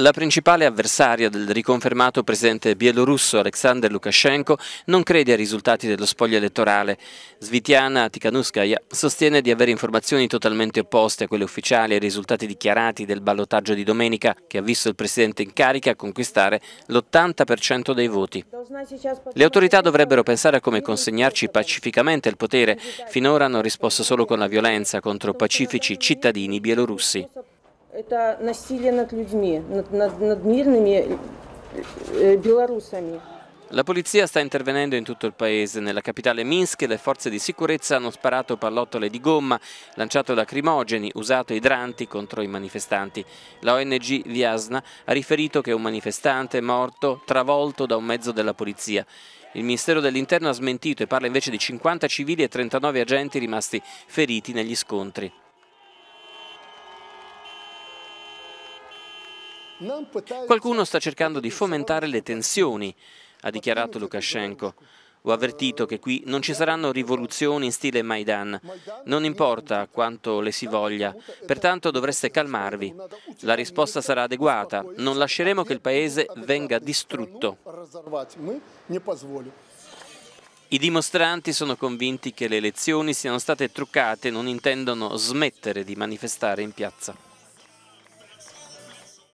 La principale avversaria del riconfermato presidente bielorusso Aleksandr Lukashenko non crede ai risultati dello spoglio elettorale. Svitiana Tikhanuskaya sostiene di avere informazioni totalmente opposte a quelle ufficiali e ai risultati dichiarati del ballottaggio di domenica, che ha visto il presidente in carica conquistare l'80% dei voti. Le autorità dovrebbero pensare a come consegnarci pacificamente il potere. Finora hanno risposto solo con la violenza contro pacifici cittadini bielorussi. Это насилие над людьми, над, над, над мирными э, э, белорусами. La polizia sta intervenendo in tutto il paese. Nella capitale Minsk le forze di sicurezza hanno sparato pallottole di gomma, lanciato lacrimogeni, usato idranti contro i manifestanti. La ONG Viasna ha riferito che un manifestante è morto travolto da un mezzo della polizia. Il Ministero dell'Interno ha smentito e parla invece di 50 civili e 39 agenti rimasti feriti negli scontri. Qualcuno sta cercando di fomentare le tensioni, ha dichiarato Lukashenko. Ho avvertito che qui non ci saranno rivoluzioni in stile Maidan. Non importa quanto le si voglia, pertanto dovreste calmarvi. La risposta sarà adeguata. Non lasceremo che il paese venga distrutto. I dimostranti sono convinti che le elezioni siano state truccate e non intendono smettere di manifestare in piazza.